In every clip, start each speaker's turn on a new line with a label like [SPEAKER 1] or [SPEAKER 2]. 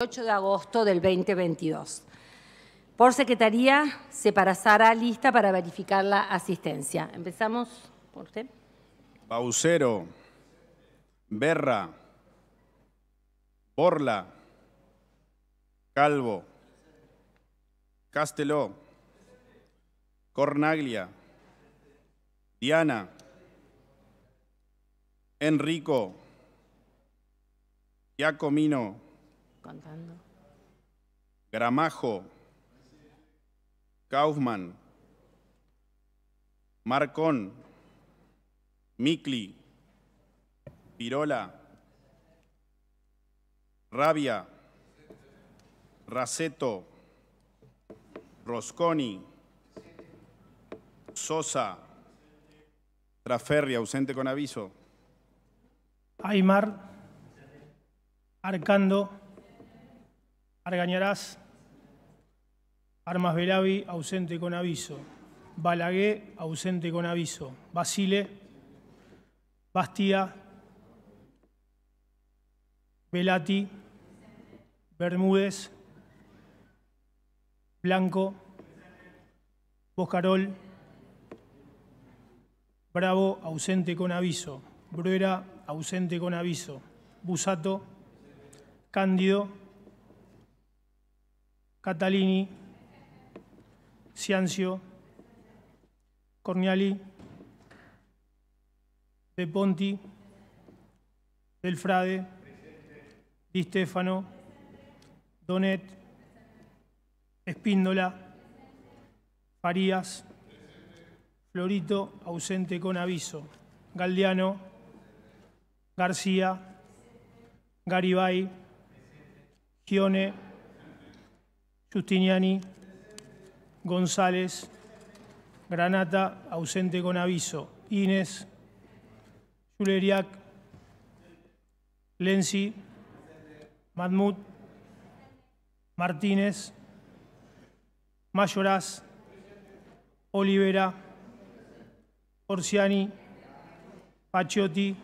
[SPEAKER 1] 8 de agosto del 2022. Por secretaría se para Sara lista para verificar la asistencia. Empezamos por usted.
[SPEAKER 2] Baucero, Berra, Borla, Calvo, Casteló, Cornaglia, Diana, Enrico, Giacomino, Gramajo, Kaufman, Marcón, Mikli, Pirola, Rabia, Raceto, Rosconi, Sosa, Traferri, ausente con aviso.
[SPEAKER 3] Aymar, Arcando, Argañarás, Armas Belavi, ausente con aviso. Balagué, ausente con aviso. Basile, Bastía, Velati, Bermúdez, Blanco, Boscarol, Bravo, ausente con aviso. Bruera, ausente con aviso. Busato, Cándido, Catalini, Ciancio, Corniali, De Ponti, Delfrade, Di Stefano, Donet, Espíndola, Farías, Florito, ausente con aviso, Galdiano, García, Garibay, Gione, Justiniani, González, Granata, ausente con aviso, Inés, Juleriak, Lenzi, Mahmoud, Martínez, Mayoraz, Olivera, Orsiani, Paciotti,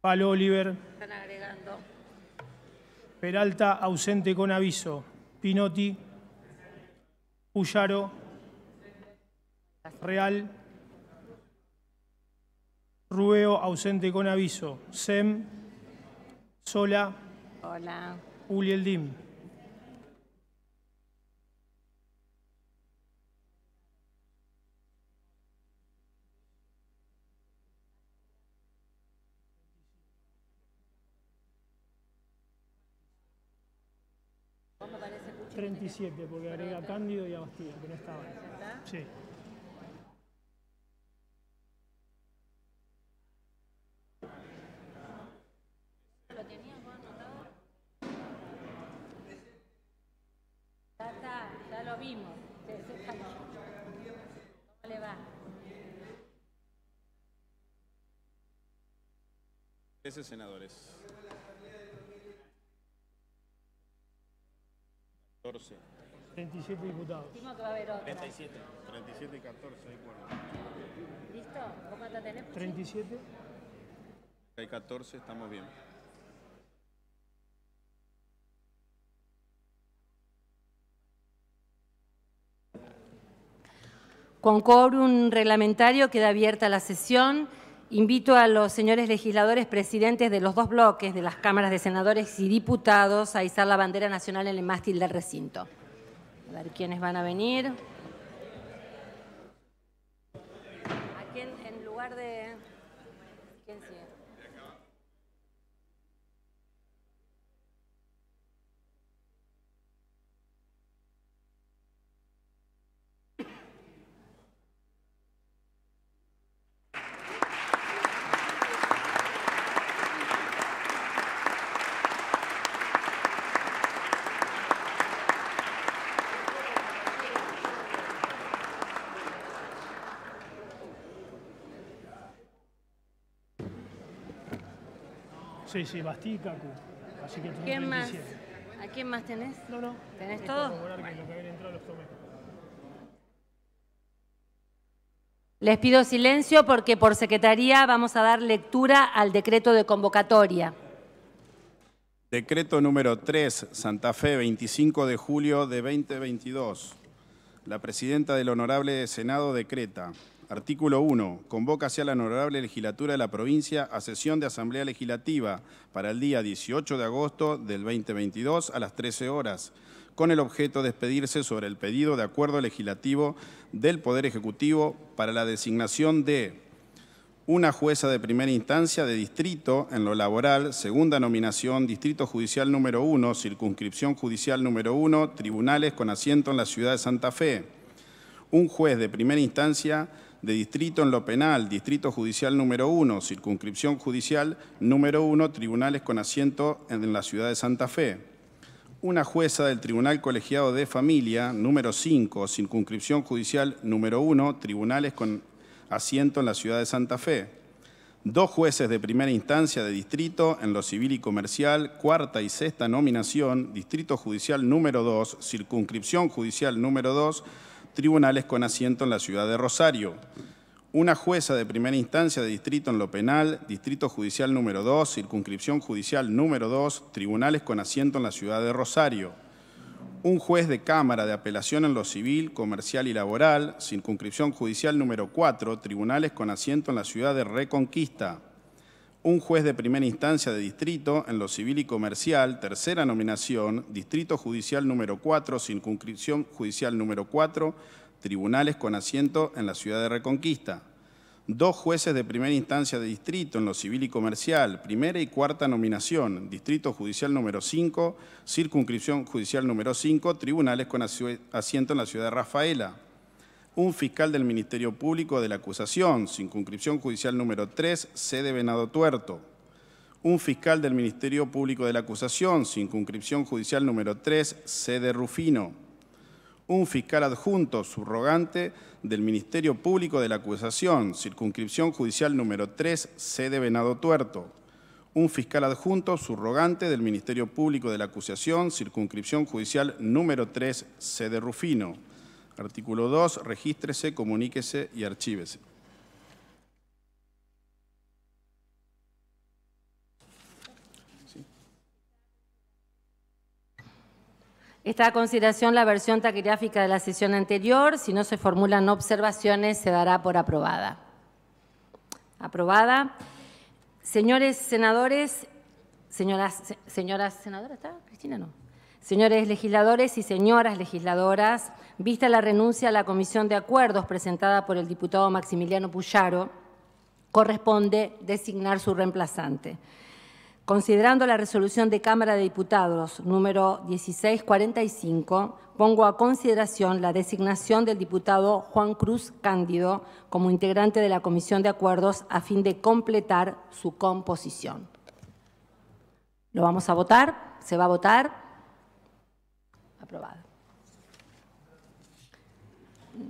[SPEAKER 3] Palo Oliver, Peralta ausente con aviso, Pinotti, Puyaro, Real, Rubeo ausente con aviso, Sem, Sola, Hola. Uli
[SPEAKER 1] 37, porque agrega Cándido y a Bastía, pero está Sí. ¿Lo tenía ¿Cómo Ya está, ya lo vimos. ¿Cómo le va?
[SPEAKER 2] Gracias, senadores. 37 diputados.
[SPEAKER 3] que va a 37.
[SPEAKER 2] 37 y 14,
[SPEAKER 1] ¿Listo? ¿Vos cuánto tenés? 37.
[SPEAKER 2] Hay 14, estamos bien.
[SPEAKER 1] Con un reglamentario queda abierta la sesión. Invito a los señores legisladores presidentes de los dos bloques de las cámaras de senadores y diputados a izar la bandera nacional en el mástil del recinto. A ver quiénes van a venir.
[SPEAKER 3] Sí, sí, ¿Quién más?
[SPEAKER 1] ¿A quién más tenés? No, no. ¿Tenés todo? Les pido silencio porque por secretaría vamos a dar lectura al decreto de convocatoria.
[SPEAKER 2] Decreto número 3, Santa Fe, 25 de julio de 2022. La presidenta del Honorable Senado decreta Artículo 1. Convoca hacia la Honorable Legislatura de la Provincia a sesión de Asamblea Legislativa para el día 18 de agosto del 2022 a las 13 horas, con el objeto de despedirse sobre el pedido de acuerdo legislativo del Poder Ejecutivo para la designación de una jueza de primera instancia de distrito en lo laboral, segunda nominación, distrito judicial número 1, circunscripción judicial número 1, tribunales con asiento en la ciudad de Santa Fe, un juez de primera instancia de distrito en lo penal, distrito judicial número 1, circunscripción judicial número 1, tribunales con asiento en la ciudad de Santa Fe. Una jueza del Tribunal Colegiado de Familia número 5, circunscripción judicial número 1, tribunales con asiento en la ciudad de Santa Fe dos jueces de primera instancia de distrito en lo civil y comercial, cuarta y sexta nominación, distrito judicial número 2, circunscripción judicial número 2, tribunales con asiento en la ciudad de Rosario. Una jueza de primera instancia de distrito en lo penal, distrito judicial número 2, circunscripción judicial número 2, tribunales con asiento en la ciudad de Rosario. Un juez de Cámara de Apelación en lo civil, comercial y laboral, circunscripción judicial número 4, tribunales con asiento en la ciudad de Reconquista un juez de primera instancia de distrito en lo civil y comercial, tercera nominación, distrito judicial número 4, circunscripción judicial número 4, tribunales con asiento en la ciudad de Reconquista. Dos jueces de primera instancia de distrito en lo civil y comercial, primera y cuarta nominación, distrito judicial número 5, circunscripción judicial número 5, tribunales con asiento en la ciudad de Rafaela un fiscal del Ministerio Público de la acusación, circunscripción judicial número 3, sede Venado Tuerto. Un fiscal del Ministerio Público de la acusación, circunscripción judicial número 3, sede Rufino. Un fiscal adjunto subrogante del Ministerio Público de la acusación, circunscripción judicial número 3, sede Venado Tuerto. Un fiscal adjunto subrogante del Ministerio Público de la acusación, circunscripción judicial número 3, sede Rufino Artículo 2. Regístrese, comuníquese y archívese.
[SPEAKER 1] Está a consideración la versión taquigráfica de la sesión anterior. Si no se formulan observaciones, se dará por aprobada. Aprobada. Señores senadores, señoras, señoras senadoras, ¿está? Cristina, no. Señores legisladores y señoras legisladoras, vista la renuncia a la Comisión de Acuerdos presentada por el diputado Maximiliano Puyaro, corresponde designar su reemplazante. Considerando la resolución de Cámara de Diputados número 1645, pongo a consideración la designación del diputado Juan Cruz Cándido como integrante de la Comisión de Acuerdos a fin de completar su composición. Lo vamos a votar, se va a votar. Aprobado.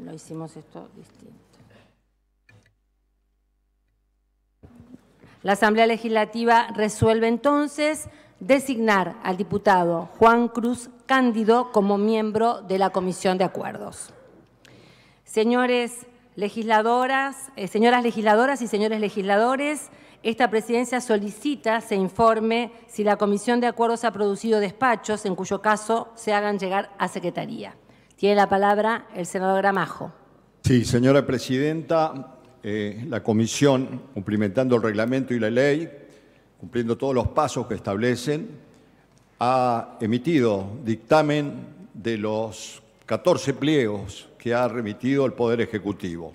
[SPEAKER 1] Lo hicimos esto distinto. La Asamblea Legislativa resuelve entonces designar al diputado Juan Cruz Cándido como miembro de la Comisión de Acuerdos. Señores legisladoras, eh, señoras legisladoras y señores legisladores, esta presidencia solicita se informe si la Comisión de Acuerdos ha producido despachos, en cuyo caso se hagan llegar a Secretaría. Tiene la palabra el senador Gramajo.
[SPEAKER 4] Sí, señora presidenta, eh, la Comisión, cumplimentando el reglamento y la ley, cumpliendo todos los pasos que establecen, ha emitido dictamen de los 14 pliegos que ha remitido el Poder Ejecutivo.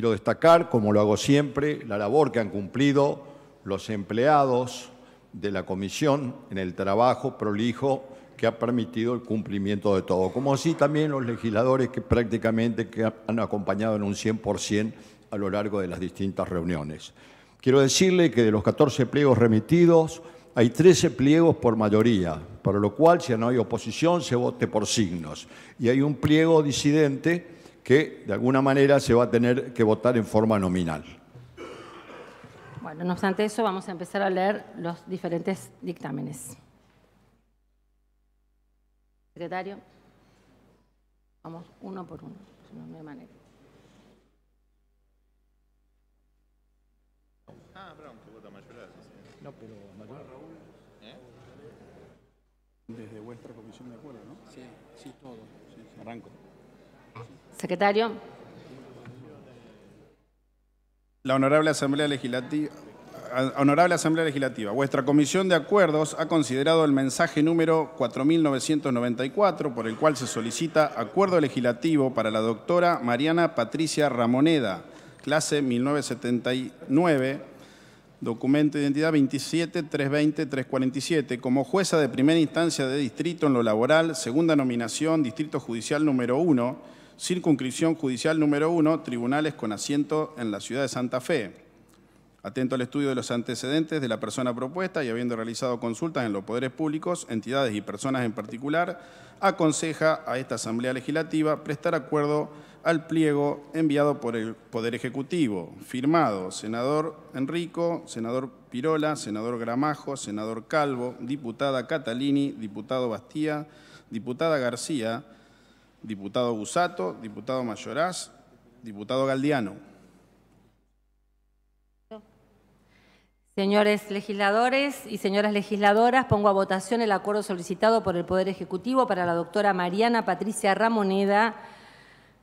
[SPEAKER 4] Quiero destacar, como lo hago siempre, la labor que han cumplido los empleados de la comisión en el trabajo prolijo que ha permitido el cumplimiento de todo, como así también los legisladores que prácticamente han acompañado en un 100% a lo largo de las distintas reuniones. Quiero decirle que de los 14 pliegos remitidos, hay 13 pliegos por mayoría, para lo cual si no hay oposición se vote por signos. Y hay un pliego disidente que de alguna manera se va a tener que votar en forma nominal.
[SPEAKER 1] Bueno, no obstante eso, vamos a empezar a leer los diferentes dictámenes. Secretario, vamos uno por uno, si no me
[SPEAKER 2] manera. Ah, perdón, que vota mayoría. No, pero mayor. ¿Eh?
[SPEAKER 1] Desde vuestra
[SPEAKER 2] comisión de acuerdo, ¿no? Sí, sí, todo. Arranco. Secretario. La Honorable Asamblea Legislativa. Honorable Asamblea Legislativa, vuestra Comisión de Acuerdos ha considerado el mensaje número 4994, por el cual se solicita acuerdo legislativo para la doctora Mariana Patricia Ramoneda, clase 1979, documento de identidad 27 347 como jueza de primera instancia de distrito en lo laboral, segunda nominación, Distrito Judicial número 1, circunscripción judicial número uno, tribunales con asiento en la ciudad de Santa Fe. Atento al estudio de los antecedentes de la persona propuesta y habiendo realizado consultas en los poderes públicos, entidades y personas en particular, aconseja a esta Asamblea Legislativa prestar acuerdo al pliego enviado por el Poder Ejecutivo, firmado senador Enrico, senador Pirola, senador Gramajo, senador Calvo, diputada Catalini, diputado Bastía, diputada García, diputado Gusato, diputado Mayoraz, diputado Galdiano.
[SPEAKER 1] Señores legisladores y señoras legisladoras, pongo a votación el acuerdo solicitado por el Poder Ejecutivo para la doctora Mariana Patricia Ramoneda,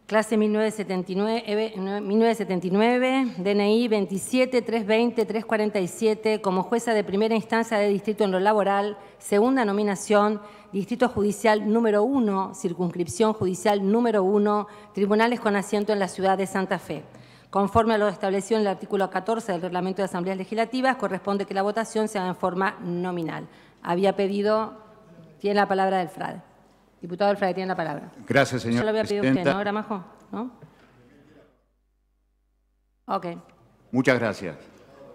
[SPEAKER 1] Clase 1979, DNI 27 320 347, como jueza de primera instancia de distrito en lo laboral, segunda nominación, distrito judicial número 1, circunscripción judicial número 1, tribunales con asiento en la ciudad de Santa Fe. Conforme a lo establecido en el artículo 14 del reglamento de asambleas legislativas, corresponde que la votación sea en forma nominal. Había pedido, tiene la palabra del FRAD. Diputado Alfredo tiene la palabra.
[SPEAKER 5] Gracias, señora. Yo lo había pedido usted,
[SPEAKER 1] ¿no, ¿No? Ok.
[SPEAKER 5] Muchas gracias.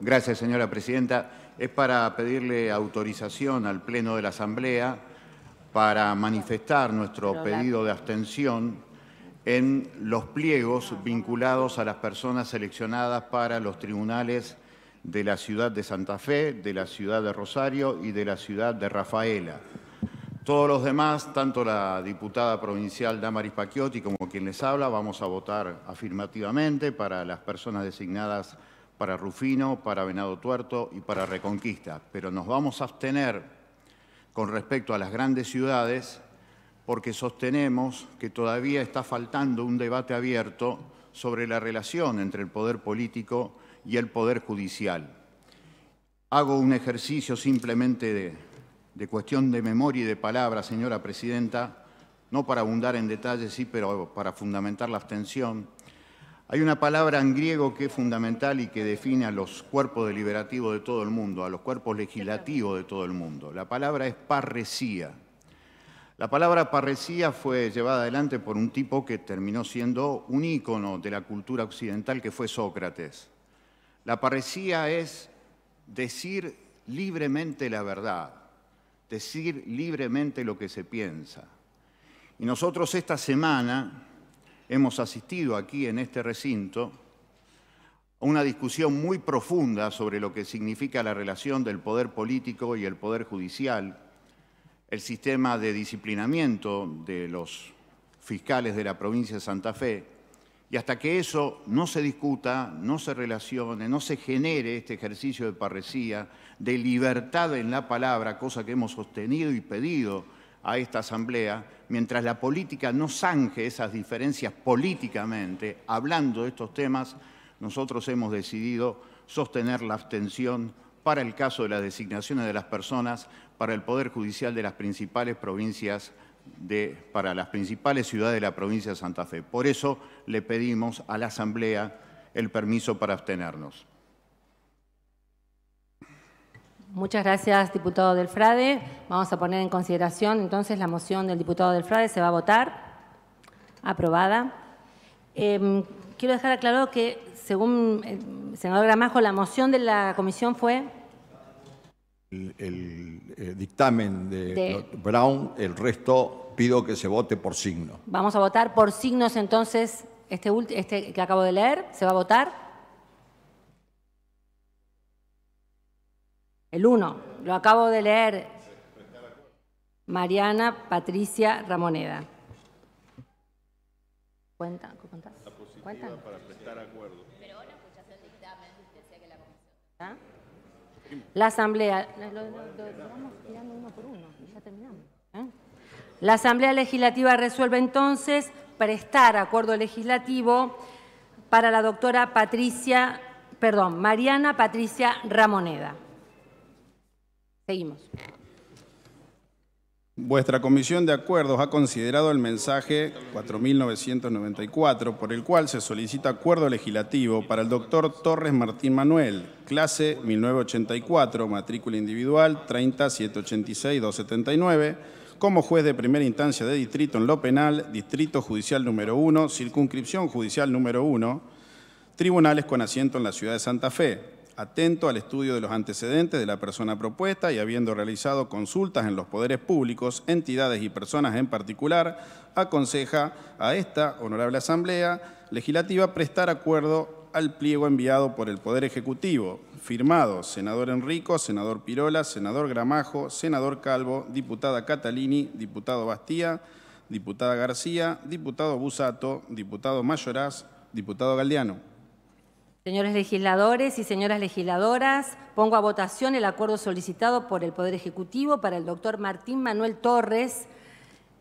[SPEAKER 5] Gracias, señora presidenta. Es para pedirle autorización al Pleno de la Asamblea para manifestar nuestro pedido de abstención en los pliegos vinculados a las personas seleccionadas para los tribunales de la ciudad de Santa Fe, de la ciudad de Rosario y de la ciudad de Rafaela. Todos los demás, tanto la diputada provincial Damaris Paquiotti como quien les habla, vamos a votar afirmativamente para las personas designadas para Rufino, para Venado Tuerto y para Reconquista. Pero nos vamos a abstener con respecto a las grandes ciudades porque sostenemos que todavía está faltando un debate abierto sobre la relación entre el poder político y el poder judicial. Hago un ejercicio simplemente de de cuestión de memoria y de palabra, señora presidenta, no para abundar en detalles, sí, pero para fundamentar la abstención. Hay una palabra en griego que es fundamental y que define a los cuerpos deliberativos de todo el mundo, a los cuerpos legislativos de todo el mundo. La palabra es parresía. La palabra parresía fue llevada adelante por un tipo que terminó siendo un ícono de la cultura occidental que fue Sócrates. La parresía es decir libremente la verdad, decir libremente lo que se piensa. Y nosotros esta semana hemos asistido aquí en este recinto a una discusión muy profunda sobre lo que significa la relación del poder político y el poder judicial, el sistema de disciplinamiento de los fiscales de la provincia de Santa Fe, y hasta que eso no se discuta, no se relacione, no se genere este ejercicio de parresía, de libertad en la palabra, cosa que hemos sostenido y pedido a esta Asamblea, mientras la política no zanje esas diferencias políticamente, hablando de estos temas, nosotros hemos decidido sostener la abstención para el caso de las designaciones de las personas para el Poder Judicial de las principales provincias para las principales ciudades de la provincia de Santa Fe. Por eso le pedimos a la Asamblea el permiso para abstenernos.
[SPEAKER 1] Muchas gracias, diputado del Frade. Vamos a poner en consideración entonces la moción del diputado del Frade. Se va a votar. Aprobada. Em, quiero dejar aclarado que, según el eh, senador Gramajo, la moción de la comisión fue
[SPEAKER 4] el, eh, dictamen de, Brown, el resto pido que se vote por signo.
[SPEAKER 1] Vamos a votar por signos entonces, este, este que acabo de leer, ¿se va a votar? El 1, lo acabo de leer. Mariana Patricia Ramoneda. ¿Cuenta? ¿Cuenta? ¿Cuenta? para la Asamblea... La Asamblea Legislativa resuelve entonces prestar acuerdo legislativo para la doctora Patricia, perdón, Mariana Patricia Ramoneda. Seguimos.
[SPEAKER 2] Vuestra Comisión de Acuerdos ha considerado el mensaje 4994, por el cual se solicita acuerdo legislativo para el doctor Torres Martín Manuel, clase 1984, matrícula individual 30.786.279, como juez de primera instancia de distrito en lo penal, Distrito Judicial número 1, Circunscripción Judicial número 1, tribunales con asiento en la ciudad de Santa Fe, atento al estudio de los antecedentes de la persona propuesta y habiendo realizado consultas en los poderes públicos, entidades y personas en particular, aconseja a esta honorable Asamblea Legislativa prestar acuerdo al pliego enviado por el Poder Ejecutivo, firmado senador Enrico, senador Pirola, senador Gramajo, senador Calvo, diputada Catalini, diputado Bastía, diputada García, diputado Busato, diputado Mayoraz, diputado Galdiano.
[SPEAKER 1] Señores legisladores y señoras legisladoras, pongo a votación el acuerdo solicitado por el Poder Ejecutivo para el doctor Martín Manuel Torres,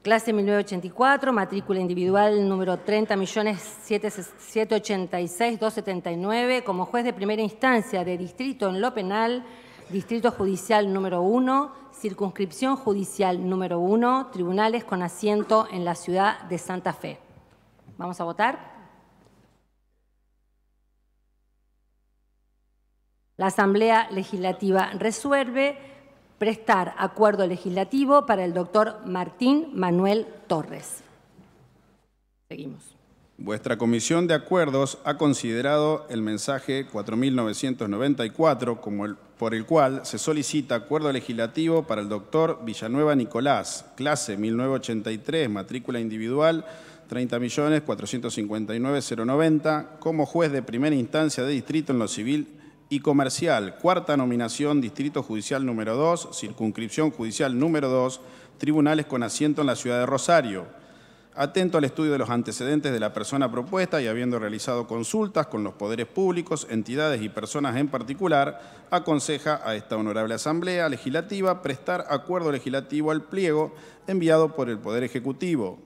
[SPEAKER 1] clase 1984, matrícula individual número 30.786.279, como juez de primera instancia de distrito en lo penal, distrito judicial número 1, circunscripción judicial número 1, tribunales con asiento en la ciudad de Santa Fe. Vamos a votar. La Asamblea Legislativa resuelve prestar acuerdo legislativo para el doctor Martín Manuel Torres. Seguimos.
[SPEAKER 2] Vuestra Comisión de Acuerdos ha considerado el mensaje 4994 como el, por el cual se solicita acuerdo legislativo para el doctor Villanueva Nicolás, clase 1983, matrícula individual 30.459.090, como juez de primera instancia de distrito en lo civil y Comercial. Cuarta nominación, Distrito Judicial número 2, Circunscripción Judicial número 2, Tribunales con asiento en la ciudad de Rosario. Atento al estudio de los antecedentes de la persona propuesta y habiendo realizado consultas con los poderes públicos, entidades y personas en particular, aconseja a esta honorable Asamblea Legislativa prestar acuerdo legislativo al pliego enviado por el Poder Ejecutivo,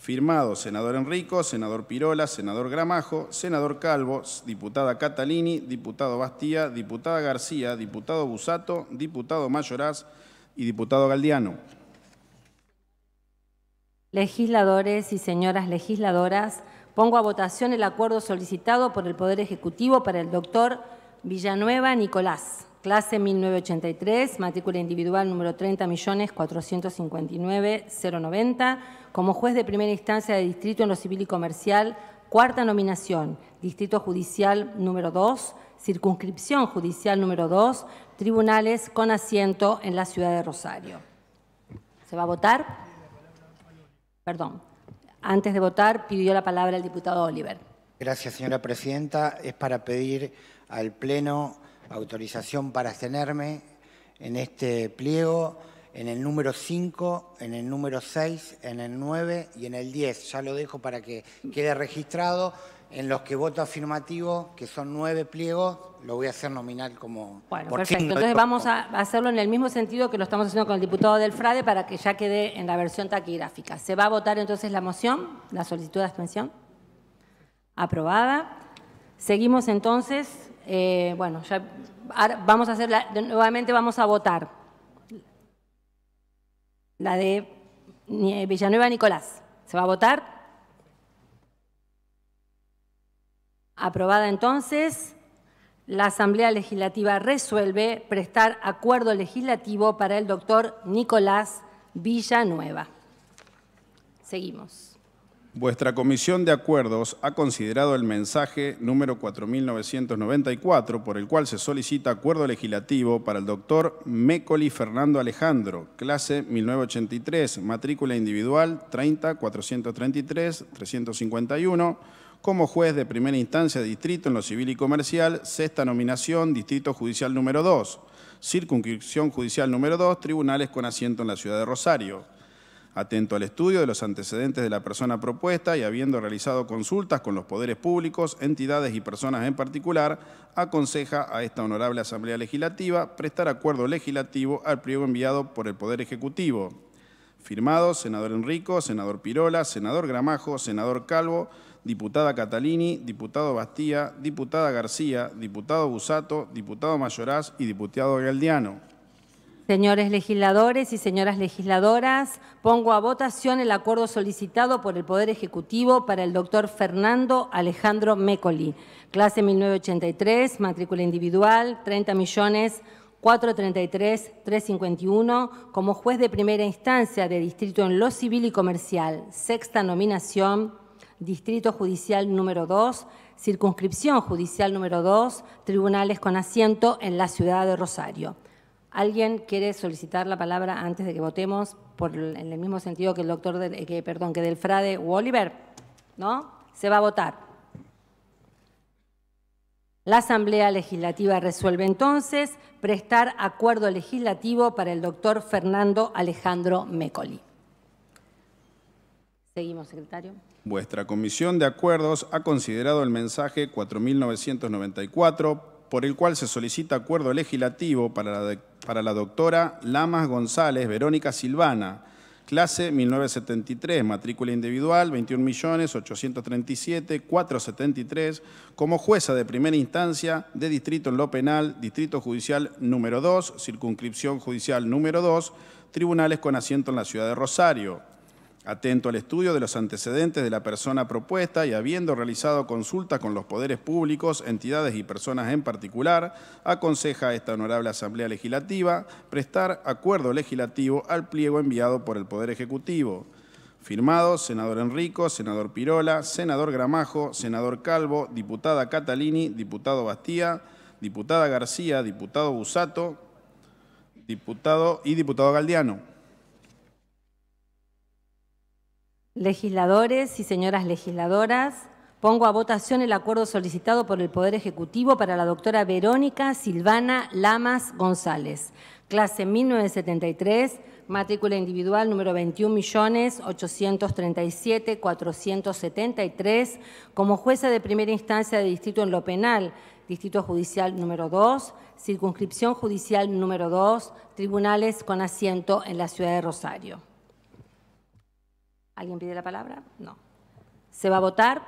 [SPEAKER 2] Firmado senador Enrico, senador Pirola, senador Gramajo, senador Calvo, diputada Catalini, diputado Bastía, diputada García, diputado Busato, diputado Mayoraz y diputado Galdiano.
[SPEAKER 1] Legisladores y señoras legisladoras, pongo a votación el acuerdo solicitado por el Poder Ejecutivo para el doctor Villanueva Nicolás. Clase 1983, matrícula individual número 30.459.090, como juez de primera instancia de distrito en lo civil y comercial, cuarta nominación, distrito judicial número 2, circunscripción judicial número 2, tribunales con asiento en la ciudad de Rosario. ¿Se va a votar? Perdón. Antes de votar, pidió la palabra el diputado Oliver.
[SPEAKER 5] Gracias, señora presidenta. Es para pedir al Pleno autorización para abstenerme en este pliego, en el número 5, en el número 6, en el 9 y en el 10. Ya lo dejo para que quede registrado. En los que voto afirmativo, que son nueve pliegos, lo voy a hacer nominal como... Bueno,
[SPEAKER 1] perfecto. Entonces vamos a hacerlo en el mismo sentido que lo estamos haciendo con el diputado del Frade para que ya quede en la versión taquigráfica. ¿Se va a votar entonces la moción, la solicitud de abstención? Aprobada. Seguimos entonces eh, bueno, ya vamos a hacer, la, nuevamente vamos a votar. La de Villanueva Nicolás. ¿Se va a votar? Aprobada entonces, la Asamblea Legislativa resuelve prestar acuerdo legislativo para el doctor Nicolás Villanueva. Seguimos.
[SPEAKER 2] Vuestra comisión de acuerdos ha considerado el mensaje número 4994 por el cual se solicita acuerdo legislativo para el doctor Mécoli Fernando Alejandro, clase 1983, matrícula individual 30 351 como juez de primera instancia de distrito en lo civil y comercial, sexta nominación, distrito judicial número 2, circunscripción judicial número 2, tribunales con asiento en la ciudad de Rosario Atento al estudio de los antecedentes de la persona propuesta y habiendo realizado consultas con los poderes públicos, entidades y personas en particular, aconseja a esta honorable Asamblea Legislativa prestar acuerdo legislativo al pliego enviado por el Poder Ejecutivo. Firmados, senador Enrico, senador Pirola, senador Gramajo, senador Calvo, diputada Catalini, diputado Bastía, diputada García, diputado Busato, diputado Mayoraz y diputado Galdiano.
[SPEAKER 1] Señores legisladores y señoras legisladoras, pongo a votación el acuerdo solicitado por el Poder Ejecutivo para el doctor Fernando Alejandro Mécoli, clase 1983, matrícula individual, 30 millones. 433-351 como juez de primera instancia de distrito en lo civil y comercial, sexta nominación, distrito judicial número 2, circunscripción judicial número 2, tribunales con asiento en la ciudad de Rosario. ¿Alguien quiere solicitar la palabra antes de que votemos en el mismo sentido que el doctor, eh, perdón, que del Frade u Oliver? ¿No? Se va a votar. La Asamblea Legislativa resuelve entonces prestar acuerdo legislativo para el doctor Fernando Alejandro Mecoli. Seguimos, secretario.
[SPEAKER 2] Vuestra Comisión de Acuerdos ha considerado el mensaje 4994 por el cual se solicita acuerdo legislativo para la, doctora Lamas González Verónica Silvana, clase 1973, matrícula individual 21.837.473, como jueza de primera instancia de distrito en lo penal, distrito judicial número 2, circunscripción judicial número 2, tribunales con asiento en la ciudad de Rosario Atento al estudio de los antecedentes de la persona propuesta y habiendo realizado consultas con los poderes públicos, entidades y personas en particular, aconseja a esta honorable Asamblea Legislativa prestar acuerdo legislativo al pliego enviado por el Poder Ejecutivo. Firmados, senador Enrico, senador Pirola, senador Gramajo, senador Calvo, diputada Catalini, diputado Bastía, diputada García, diputado Busato, diputado y diputado Galdiano.
[SPEAKER 1] Legisladores y señoras legisladoras, pongo a votación el acuerdo solicitado por el Poder Ejecutivo para la doctora Verónica Silvana Lamas González, clase 1973, matrícula individual número 21.837.473, como jueza de primera instancia de distrito en lo penal, Distrito Judicial número 2, Circunscripción Judicial número 2, Tribunales con asiento en la Ciudad de Rosario. ¿Alguien pide la palabra? No. ¿Se va a votar?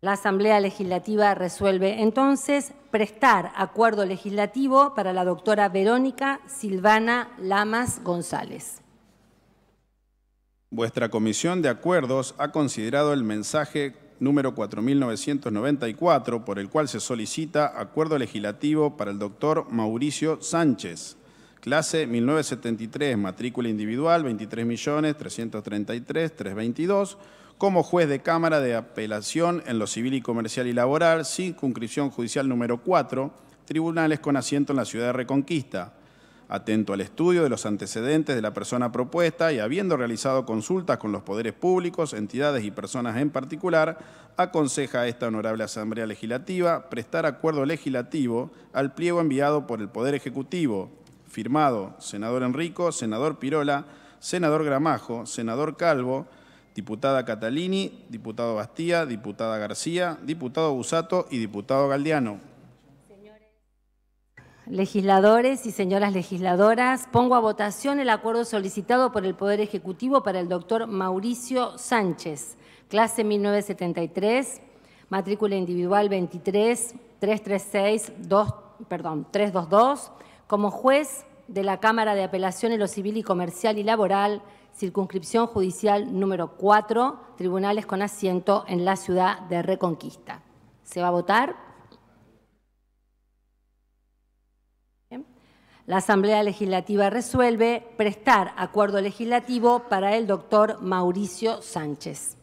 [SPEAKER 1] La Asamblea Legislativa resuelve entonces prestar acuerdo legislativo para la doctora Verónica Silvana Lamas González.
[SPEAKER 2] Vuestra Comisión de Acuerdos ha considerado el mensaje número 4994, por el cual se solicita acuerdo legislativo para el doctor Mauricio Sánchez, Clase 1973, matrícula individual 23.333.322 como juez de Cámara de Apelación en lo civil y comercial y laboral, circunscripción judicial número 4, tribunales con asiento en la ciudad de Reconquista. Atento al estudio de los antecedentes de la persona propuesta y habiendo realizado consultas con los poderes públicos, entidades y personas en particular, aconseja a esta honorable Asamblea Legislativa prestar acuerdo legislativo al pliego enviado por el Poder Ejecutivo Firmado, senador Enrico, senador Pirola, senador Gramajo, senador Calvo, diputada Catalini, diputado Bastía, diputada García, diputado Busato y diputado Galdiano.
[SPEAKER 1] Legisladores y señoras legisladoras, pongo a votación el acuerdo solicitado por el Poder Ejecutivo para el doctor Mauricio Sánchez, clase 1973, matrícula individual 23, 336, perdón, 322, como juez de la Cámara de Apelación en lo Civil y Comercial y Laboral, circunscripción judicial número 4, tribunales con asiento en la ciudad de Reconquista. ¿Se va a votar? La Asamblea Legislativa resuelve prestar acuerdo legislativo para el doctor Mauricio Sánchez.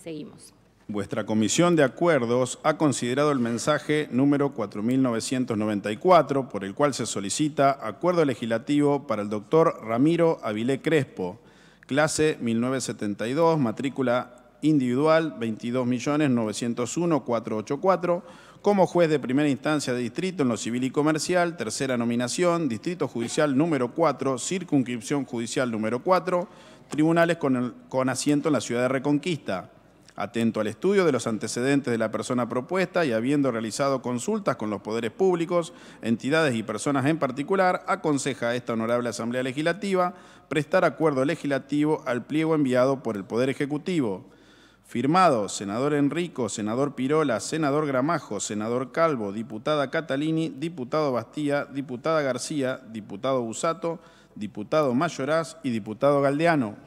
[SPEAKER 1] Seguimos.
[SPEAKER 2] Vuestra Comisión de Acuerdos ha considerado el mensaje número 4994, por el cual se solicita acuerdo legislativo para el doctor Ramiro Avilé Crespo, clase 1972, matrícula individual 22.901.484, como juez de primera instancia de distrito en lo civil y comercial, tercera nominación, distrito judicial número 4, circunscripción judicial número 4, tribunales con, con asiento en la ciudad de Reconquista Atento al estudio de los antecedentes de la persona propuesta y habiendo realizado consultas con los poderes públicos, entidades y personas en particular, aconseja a esta honorable Asamblea Legislativa prestar acuerdo legislativo al pliego enviado por el Poder Ejecutivo. Firmado, senador Enrico, senador Pirola, senador Gramajo, senador Calvo, diputada Catalini, diputado Bastía, diputada García, diputado Busato, diputado Mayoraz y diputado Galdeano.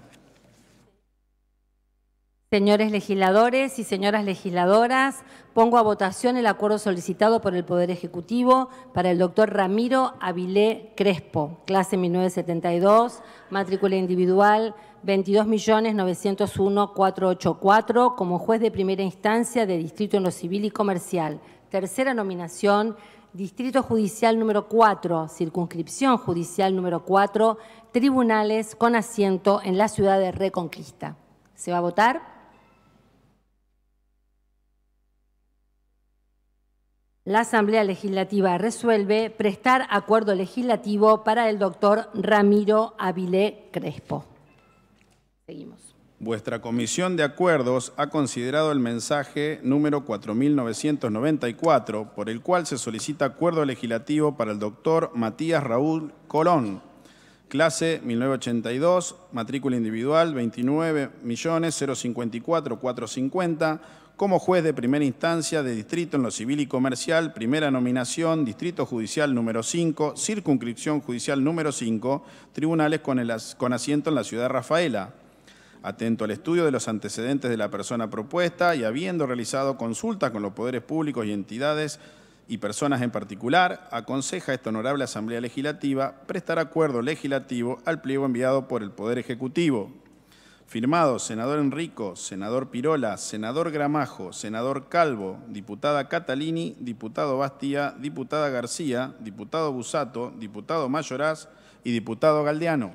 [SPEAKER 1] Señores legisladores y señoras legisladoras, pongo a votación el acuerdo solicitado por el Poder Ejecutivo para el doctor Ramiro Avilé Crespo, clase 1972, matrícula individual 22.901.484, como juez de primera instancia de Distrito en lo Civil y Comercial. Tercera nominación, Distrito Judicial número 4, Circunscripción Judicial número 4, Tribunales con asiento en la ciudad de Reconquista. ¿Se va a votar? la Asamblea Legislativa resuelve prestar acuerdo legislativo para el doctor Ramiro Avilé Crespo.
[SPEAKER 2] Seguimos. Vuestra Comisión de Acuerdos ha considerado el mensaje número 4994, por el cual se solicita acuerdo legislativo para el doctor Matías Raúl Colón, clase 1982, matrícula individual 29.054.450, como juez de primera instancia de distrito en lo civil y comercial, primera nominación, distrito judicial número 5, circunscripción judicial número 5, tribunales con, asiento en la ciudad de Rafaela. Atento al estudio de los antecedentes de la persona propuesta y habiendo realizado consultas con los poderes públicos y entidades y personas en particular, aconseja a esta honorable Asamblea Legislativa prestar acuerdo legislativo al pliego enviado por el Poder Ejecutivo. Firmado, senador Enrico, senador Pirola, senador Gramajo, senador Calvo, diputada Catalini, diputado Bastia, diputada García, diputado Busato, diputado Mayoraz y diputado Galdeano.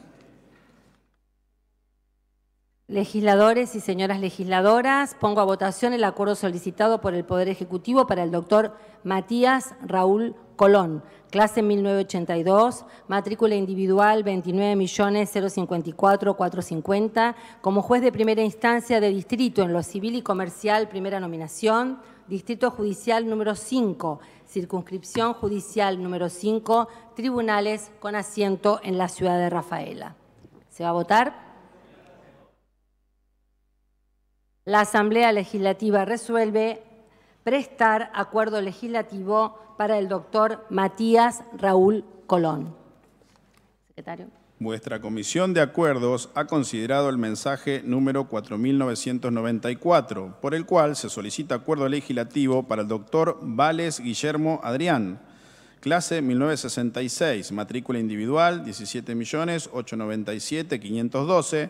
[SPEAKER 1] Legisladores y señoras legisladoras, pongo a votación el acuerdo solicitado por el Poder Ejecutivo para el doctor Matías Raúl Colón, clase 1982, matrícula individual 29.054.450, como juez de primera instancia de distrito en lo civil y comercial, primera nominación, Distrito Judicial número 5, circunscripción judicial número 5, tribunales con asiento en la ciudad de Rafaela. ¿Se va a votar? La Asamblea Legislativa resuelve prestar acuerdo legislativo para el doctor Matías Raúl Colón. Secretario.
[SPEAKER 2] Vuestra Comisión de Acuerdos ha considerado el mensaje número 4994, por el cual se solicita acuerdo legislativo para el doctor Vales Guillermo Adrián, clase 1966, matrícula individual 17.897.512,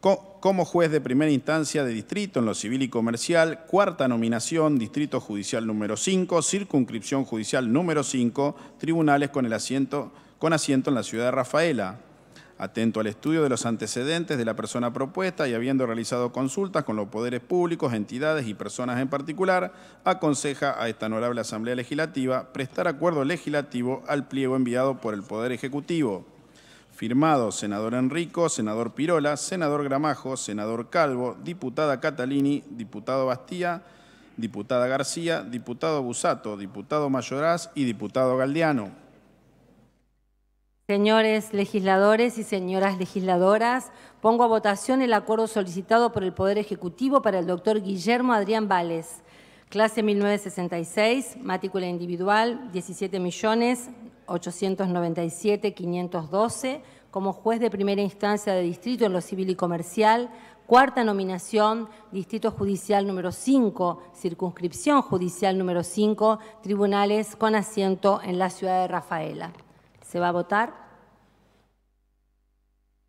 [SPEAKER 2] como juez de primera instancia de distrito en lo civil y comercial, cuarta nominación, distrito judicial número 5, circunscripción judicial número 5, tribunales con, el asiento, con asiento en la ciudad de Rafaela. Atento al estudio de los antecedentes de la persona propuesta y habiendo realizado consultas con los poderes públicos, entidades y personas en particular, aconseja a esta honorable Asamblea Legislativa prestar acuerdo legislativo al pliego enviado por el Poder Ejecutivo Firmado senador Enrico, senador Pirola, senador Gramajo, senador Calvo, diputada Catalini, diputado Bastía, diputada García, diputado Busato, diputado Mayoraz y diputado Galdiano.
[SPEAKER 1] Señores legisladores y señoras legisladoras, pongo a votación el acuerdo solicitado por el Poder Ejecutivo para el doctor Guillermo Adrián Vales. Clase 1966, matícula individual, 17 millones, 897-512 como juez de primera instancia de distrito en lo civil y comercial, cuarta nominación, distrito judicial número 5, circunscripción judicial número 5, tribunales con asiento en la ciudad de Rafaela. ¿Se va a votar?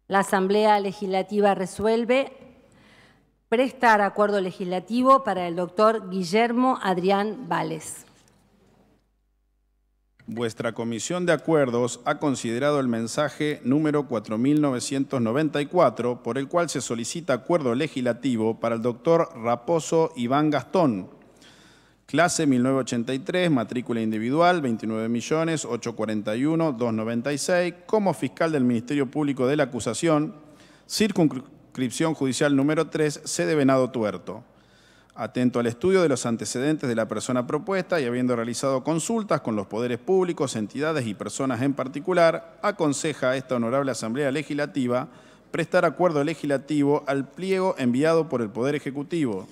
[SPEAKER 1] La Asamblea Legislativa resuelve prestar acuerdo legislativo para el doctor Guillermo Adrián Vales.
[SPEAKER 2] Vuestra Comisión de Acuerdos ha considerado el mensaje número 4994, por el cual se solicita acuerdo legislativo para el doctor Raposo Iván Gastón. Clase 1983, matrícula individual, 29.841.296, como fiscal del Ministerio Público de la Acusación, circunscripción judicial número 3, sede Venado Tuerto atento al estudio de los antecedentes de la persona propuesta y habiendo realizado consultas con los poderes públicos, entidades y personas en particular, aconseja a esta honorable Asamblea Legislativa prestar acuerdo legislativo al pliego enviado por el Poder Ejecutivo.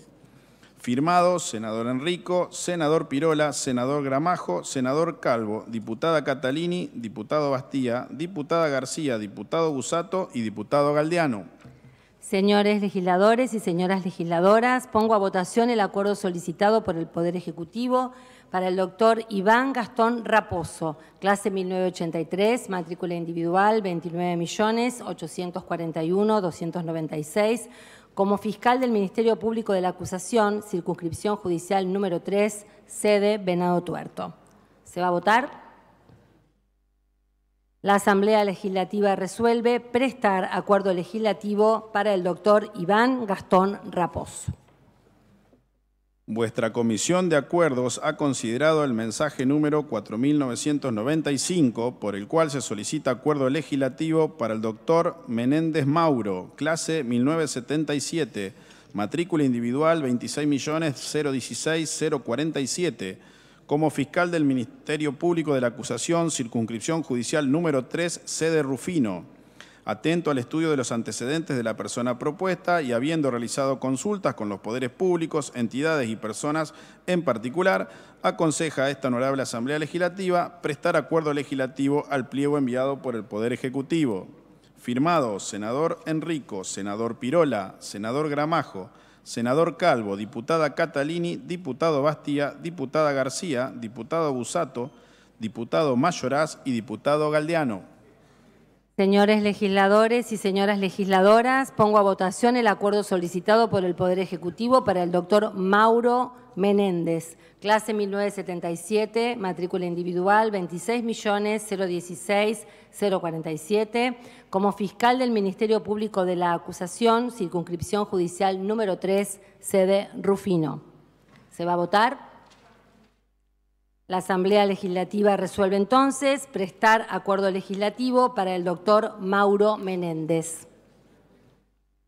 [SPEAKER 2] Firmado, senador Enrico, senador Pirola, senador Gramajo, senador Calvo, diputada Catalini, diputado Bastía, diputada García, diputado Gusato y diputado Galdiano.
[SPEAKER 1] Señores legisladores y señoras legisladoras, pongo a votación el acuerdo solicitado por el Poder Ejecutivo para el doctor Iván Gastón Raposo, clase 1983, matrícula individual 29.841.296, como fiscal del Ministerio Público de la Acusación, circunscripción judicial número 3, sede Venado Tuerto. ¿Se va a votar? La Asamblea Legislativa resuelve prestar acuerdo legislativo para el doctor Iván Gastón Raposo.
[SPEAKER 2] Vuestra Comisión de Acuerdos ha considerado el mensaje número 4995, por el cual se solicita acuerdo legislativo para el doctor Menéndez Mauro, clase 1977, matrícula individual 26.016.047, como fiscal del Ministerio Público de la Acusación, circunscripción judicial número 3, sede Rufino. Atento al estudio de los antecedentes de la persona propuesta y habiendo realizado consultas con los poderes públicos, entidades y personas en particular, aconseja a esta honorable Asamblea Legislativa prestar acuerdo legislativo al pliego enviado por el Poder Ejecutivo. Firmado, senador Enrico, senador Pirola, senador Gramajo, senador Calvo, diputada Catalini, diputado Bastia, diputada García, diputado Busato, diputado Mayoraz y diputado Galdeano.
[SPEAKER 1] Señores legisladores y señoras legisladoras, pongo a votación el acuerdo solicitado por el Poder Ejecutivo para el doctor Mauro Menéndez, clase 1977, matrícula individual 26.016.047, como fiscal del Ministerio Público de la Acusación, circunscripción judicial número 3, sede Rufino. ¿Se va a votar? La Asamblea Legislativa resuelve entonces prestar acuerdo legislativo para el doctor Mauro Menéndez.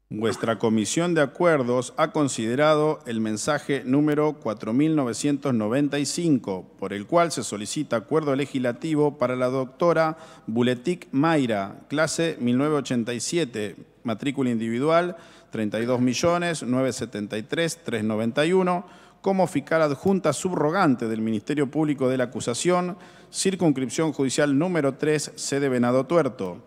[SPEAKER 2] Vuestra Comisión de Acuerdos ha considerado el mensaje número 4995, por el cual se solicita acuerdo legislativo para la doctora Buletic Mayra, clase 1987, matrícula individual 32 millones 973 32.973.391, como fiscal adjunta subrogante del Ministerio Público de la Acusación, circunscripción judicial número 3, sede Venado Tuerto.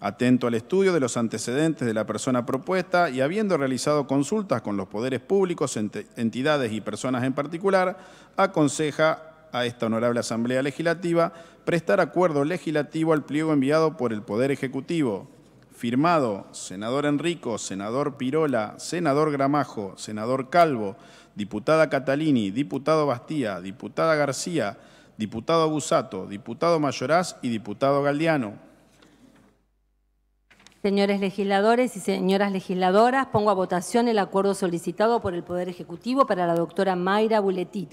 [SPEAKER 2] Atento al estudio de los antecedentes de la persona propuesta y habiendo realizado consultas con los poderes públicos, entidades y personas en particular, aconseja a esta honorable Asamblea Legislativa prestar acuerdo legislativo al pliego enviado por el Poder Ejecutivo. Firmado, senador Enrico, senador Pirola, senador Gramajo, senador Calvo, diputada Catalini, diputado Bastía, diputada García, diputado Busato, diputado Mayoraz y diputado Galdiano.
[SPEAKER 1] Señores legisladores y señoras legisladoras, pongo a votación el acuerdo solicitado por el Poder Ejecutivo para la doctora Mayra Buletit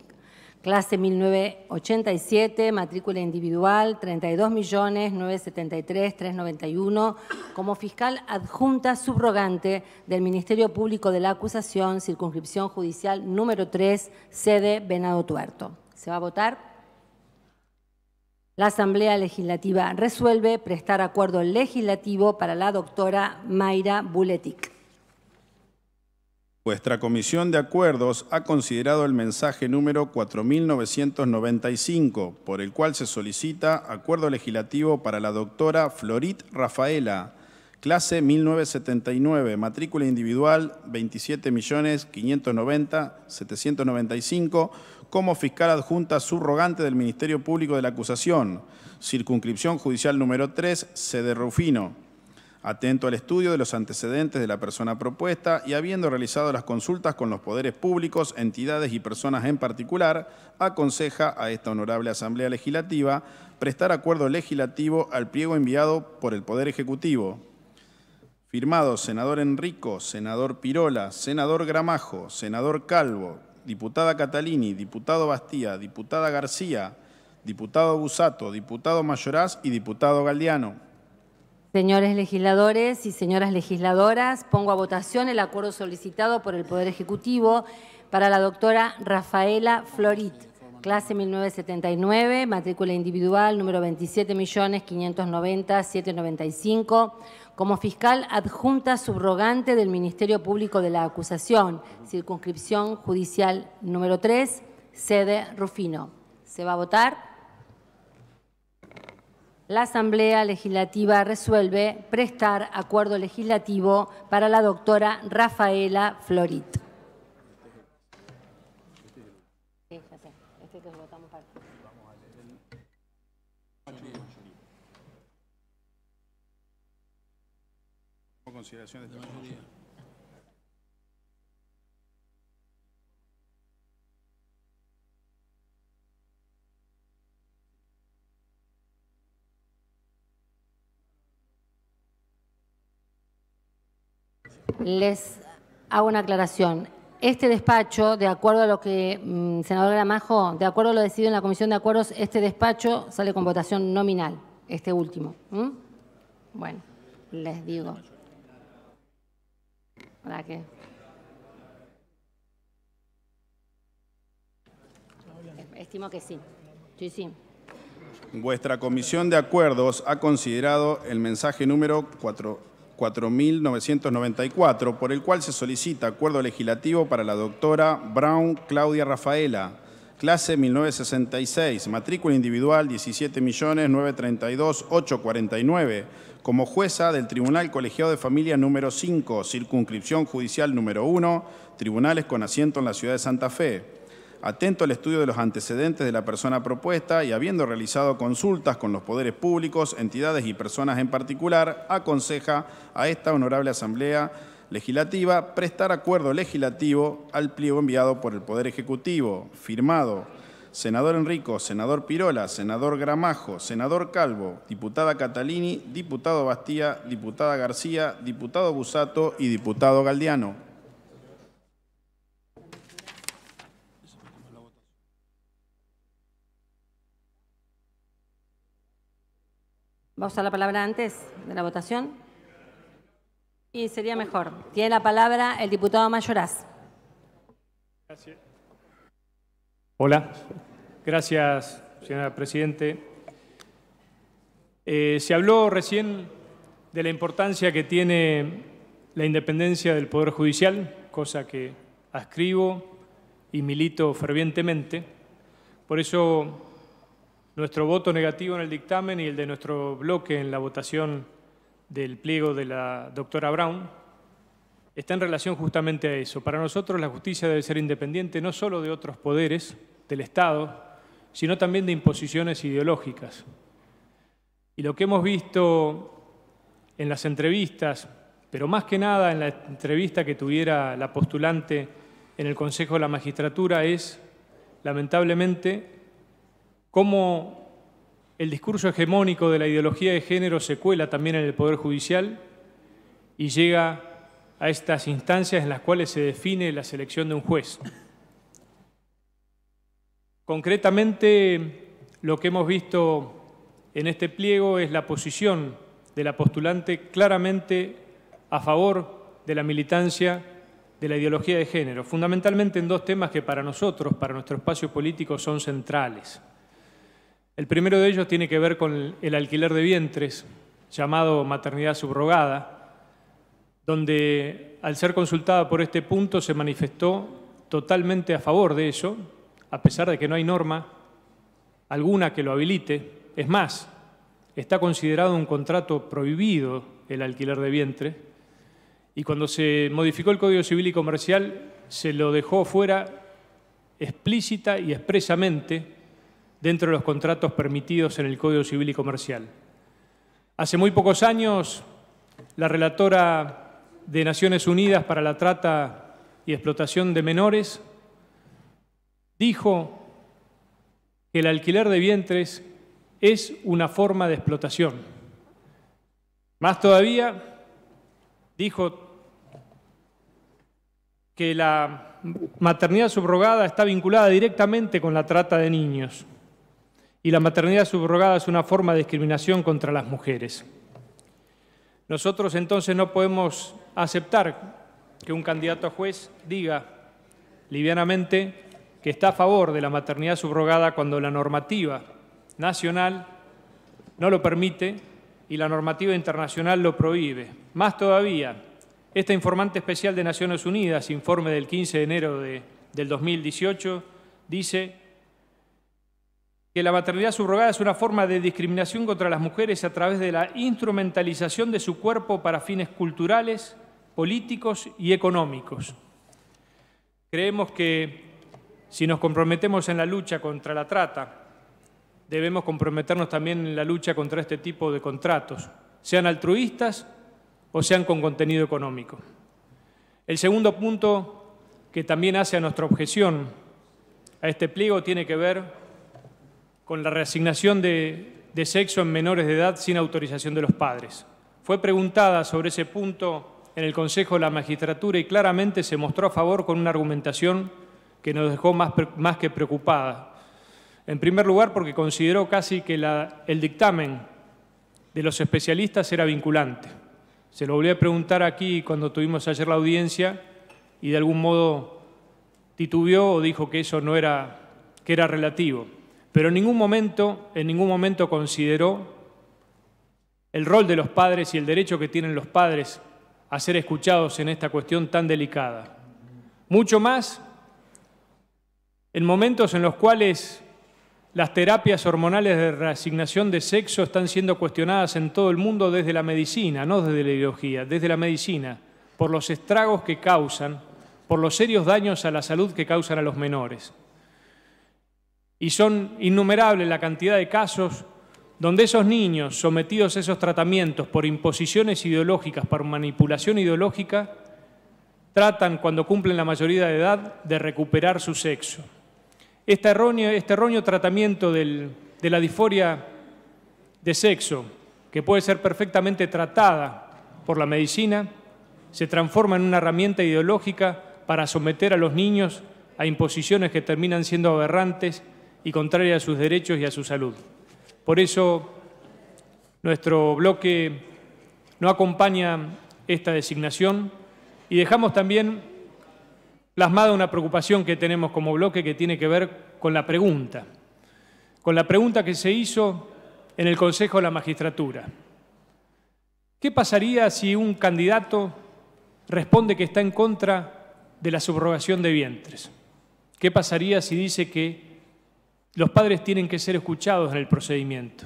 [SPEAKER 1] clase 1987, matrícula individual 32.973.391, como fiscal adjunta subrogante del Ministerio Público de la Acusación, circunscripción judicial número 3, sede Venado Tuerto. ¿Se va a votar? La Asamblea Legislativa resuelve prestar acuerdo legislativo para la doctora Mayra Buletic.
[SPEAKER 2] Vuestra Comisión de Acuerdos ha considerado el mensaje número 4995, por el cual se solicita acuerdo legislativo para la doctora Florit Rafaela, clase 1979, matrícula individual 27.590.795, como fiscal adjunta subrogante del Ministerio Público de la Acusación, circunscripción judicial número 3, sede Rufino atento al estudio de los antecedentes de la persona propuesta y habiendo realizado las consultas con los poderes públicos, entidades y personas en particular, aconseja a esta honorable Asamblea Legislativa prestar acuerdo legislativo al pliego enviado por el Poder Ejecutivo. Firmados senador Enrico, senador Pirola, senador Gramajo, senador Calvo, diputada Catalini, diputado Bastía, diputada García, diputado Busato, diputado Mayoraz y diputado Galdiano.
[SPEAKER 1] Señores legisladores y señoras legisladoras, pongo a votación el acuerdo solicitado por el Poder Ejecutivo para la doctora Rafaela Florit, clase 1979, matrícula individual número 27.590.795, como fiscal adjunta subrogante del Ministerio Público de la Acusación, circunscripción judicial número 3, sede Rufino. ¿Se va a votar? la Asamblea Legislativa resuelve prestar acuerdo legislativo para la doctora Rafaela Florit.
[SPEAKER 2] Consideraciones de
[SPEAKER 1] Les hago una aclaración. Este despacho, de acuerdo a lo que, mm, senador Gramajo, de acuerdo a lo decidido en la Comisión de Acuerdos, este despacho sale con votación nominal, este último. Bueno, les digo. ¿Para qué? Estimo que sí. Sí, sí.
[SPEAKER 2] Vuestra Comisión de Acuerdos ha considerado el mensaje número 4. 4994, por el cual se solicita acuerdo legislativo para la doctora Brown Claudia Rafaela, clase 1966, matrícula individual 17.932.849, como jueza del Tribunal Colegiado de Familia número 5, circunscripción judicial número 1, tribunales con asiento en la ciudad de Santa Fe atento al estudio de los antecedentes de la persona propuesta y habiendo realizado consultas con los poderes públicos, entidades y personas en particular, aconseja a esta honorable Asamblea Legislativa prestar acuerdo legislativo al pliego enviado por el Poder Ejecutivo, firmado senador Enrico, senador Pirola, senador Gramajo, senador Calvo, diputada Catalini, diputado Bastía, diputada García, diputado Busato y diputado Galdiano.
[SPEAKER 1] Vamos a la palabra antes de la votación? Y sería mejor. Tiene la palabra el diputado Mayoraz.
[SPEAKER 6] Gracias. Hola. Gracias, señora Presidente. Eh, se habló recién de la importancia que tiene la independencia del Poder Judicial, cosa que ascribo y milito fervientemente. Por eso nuestro voto negativo en el dictamen y el de nuestro bloque en la votación del pliego de la doctora Brown está en relación justamente a eso. Para nosotros la justicia debe ser independiente no solo de otros poderes del Estado, sino también de imposiciones ideológicas. Y lo que hemos visto en las entrevistas, pero más que nada en la entrevista que tuviera la postulante en el Consejo de la Magistratura es, lamentablemente, cómo el discurso hegemónico de la ideología de género se cuela también en el Poder Judicial y llega a estas instancias en las cuales se define la selección de un juez. Concretamente, lo que hemos visto en este pliego es la posición de la postulante claramente a favor de la militancia de la ideología de género, fundamentalmente en dos temas que para nosotros, para nuestro espacio político, son centrales. El primero de ellos tiene que ver con el alquiler de vientres, llamado maternidad subrogada, donde al ser consultada por este punto se manifestó totalmente a favor de eso, a pesar de que no hay norma alguna que lo habilite. Es más, está considerado un contrato prohibido el alquiler de vientres y cuando se modificó el Código Civil y Comercial se lo dejó fuera explícita y expresamente dentro de los contratos permitidos en el Código Civil y Comercial. Hace muy pocos años, la relatora de Naciones Unidas para la Trata y Explotación de Menores dijo que el alquiler de vientres es una forma de explotación. Más todavía, dijo que la maternidad subrogada está vinculada directamente con la trata de niños y la maternidad subrogada es una forma de discriminación contra las mujeres. Nosotros entonces no podemos aceptar que un candidato a juez diga livianamente que está a favor de la maternidad subrogada cuando la normativa nacional no lo permite y la normativa internacional lo prohíbe. Más todavía, esta informante especial de Naciones Unidas, informe del 15 de enero de, del 2018, dice que la maternidad subrogada es una forma de discriminación contra las mujeres a través de la instrumentalización de su cuerpo para fines culturales, políticos y económicos. Creemos que si nos comprometemos en la lucha contra la trata, debemos comprometernos también en la lucha contra este tipo de contratos, sean altruistas o sean con contenido económico. El segundo punto que también hace a nuestra objeción a este pliego tiene que ver con la reasignación de, sexo en menores de edad sin autorización de los padres. Fue preguntada sobre ese punto en el Consejo de la Magistratura y claramente se mostró a favor con una argumentación que nos dejó más, que preocupada. En primer lugar, porque consideró casi que el dictamen de los especialistas era vinculante. Se lo volví a preguntar aquí cuando tuvimos ayer la audiencia y de algún modo titubeó o dijo que eso no era, que era relativo. Pero en ningún momento, en ningún momento consideró el rol de los padres y el derecho que tienen los padres a ser escuchados en esta cuestión tan delicada. Mucho más en momentos en los cuales las terapias hormonales de reasignación de sexo están siendo cuestionadas en todo el mundo desde la medicina, no desde la ideología, desde la medicina, por los estragos que causan, por los serios daños a la salud que causan a los menores. Y son innumerables la cantidad de casos donde esos niños sometidos a esos tratamientos por imposiciones ideológicas, por manipulación ideológica, tratan, cuando cumplen la mayoría de edad, de recuperar su sexo. Este erróneo, este tratamiento de la disforia de sexo, que puede ser perfectamente tratada por la medicina, se transforma en una herramienta ideológica para someter a los niños a imposiciones que terminan siendo aberrantes y contraria a sus derechos y a su salud. Por eso, nuestro bloque no acompaña esta designación y dejamos también plasmada una preocupación que tenemos como bloque que tiene que ver con la pregunta, con la pregunta que se hizo en el Consejo de la Magistratura. ¿Qué pasaría si un candidato responde que está en contra de la subrogación de vientres? ¿Qué pasaría si dice que los padres tienen que ser escuchados en el procedimiento.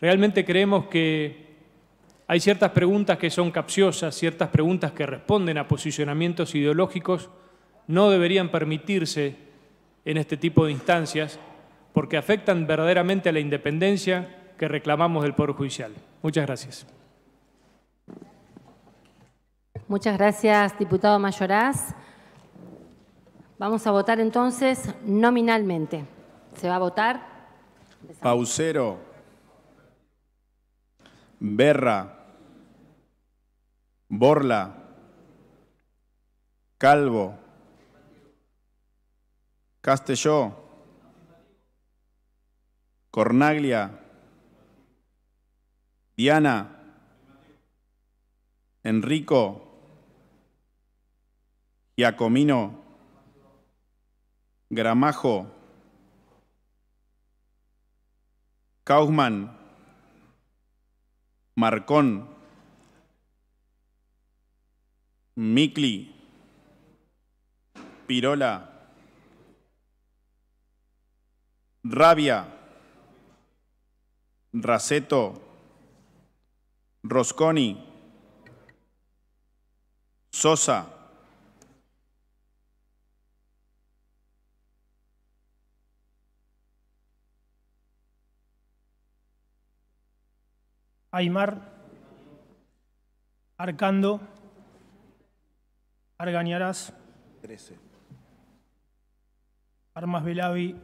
[SPEAKER 6] Realmente creemos que hay ciertas preguntas que son capciosas, ciertas preguntas que responden a posicionamientos ideológicos, no deberían permitirse en este tipo de instancias porque afectan verdaderamente a la independencia que reclamamos del Poder Judicial. Muchas gracias.
[SPEAKER 1] Muchas gracias, diputado Mayoraz. Vamos a votar entonces nominalmente. ¿Se va a votar?
[SPEAKER 2] Pausero. Berra. Borla. Calvo. Castelló. Cornaglia. Diana. Enrico. Giacomino. Gramajo. Kaufman, Marcón, Mikli, Pirola, Rabia, Raceto, Rosconi, Sosa,
[SPEAKER 3] Aymar, Arcando, Argañarás, Armas Belavi,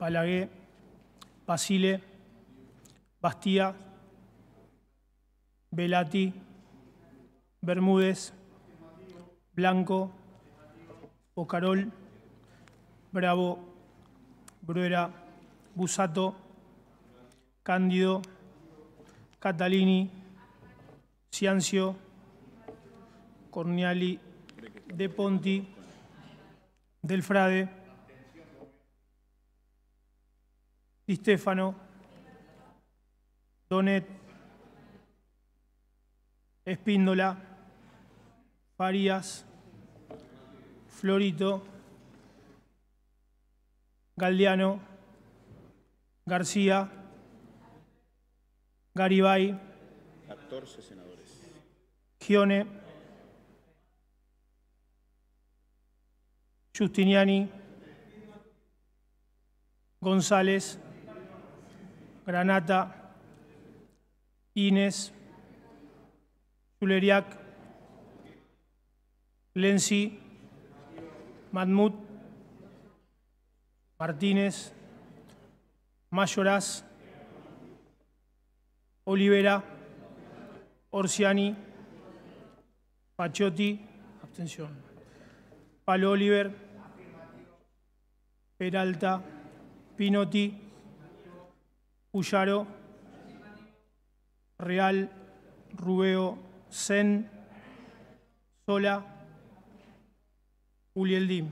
[SPEAKER 3] Palagué, Basile, Bastía, Velati, Bermúdez, Blanco, Ocarol, Bravo, Bruera, Busato, Cándido, Catalini, Ciancio, Corniali, De Ponti, Delfrade, Di Stefano, Donet, Espíndola, Farías, Florito, Galdiano, García, Garibay.
[SPEAKER 2] 14 senadores.
[SPEAKER 3] Gione. Giustiniani. González. Granata. Inés. Juleriac. Lenzi. Mahmoud. Martínez. Mayoraz. Olivera, Orsiani, Pachotti, abstención. Palo Oliver, Peralta, Pinotti, Puyaro, Real, Rubeo, Zen, Sola, Dim.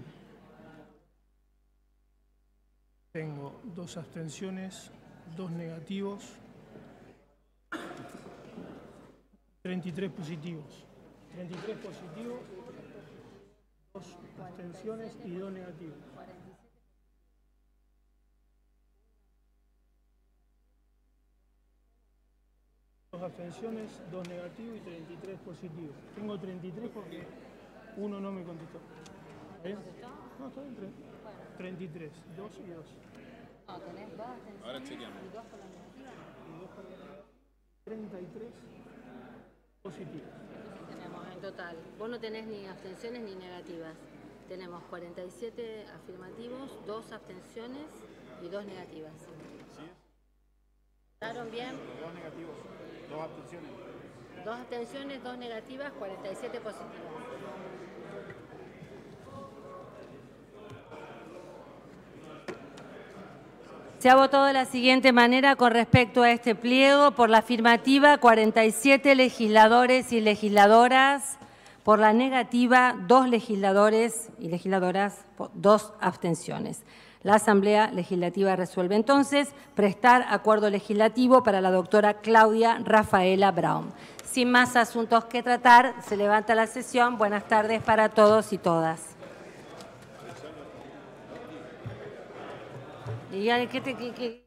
[SPEAKER 3] Tengo dos abstenciones, dos negativos. 33 positivos. 33 positivos, 2 abstenciones y 2 negativos. Dos abstenciones, 2 negativos y 33 positivos. Tengo 33 porque uno no me contestó. ¿Eh? No, está bien, 33, 2 y 2. Ah, Ahora chequeamos. 33. Positivos.
[SPEAKER 1] Tenemos en total, vos no tenés ni abstenciones ni negativas. Tenemos 47 afirmativos, 2 abstenciones y 2 negativas. ¿Sí? ¿Votaron bien?
[SPEAKER 2] 2 negativos, 2 abstenciones.
[SPEAKER 1] 2 abstenciones, 2 negativas, 47 positivas. Se ha votado de la siguiente manera con respecto a este pliego. Por la afirmativa, 47 legisladores y legisladoras. Por la negativa, dos legisladores y legisladoras, dos abstenciones. La Asamblea Legislativa resuelve entonces prestar acuerdo legislativo para la doctora Claudia Rafaela Brown. Sin más asuntos que tratar, se levanta la sesión. Buenas tardes para todos y todas. ¿Y ya, qué te.? Qué, qué?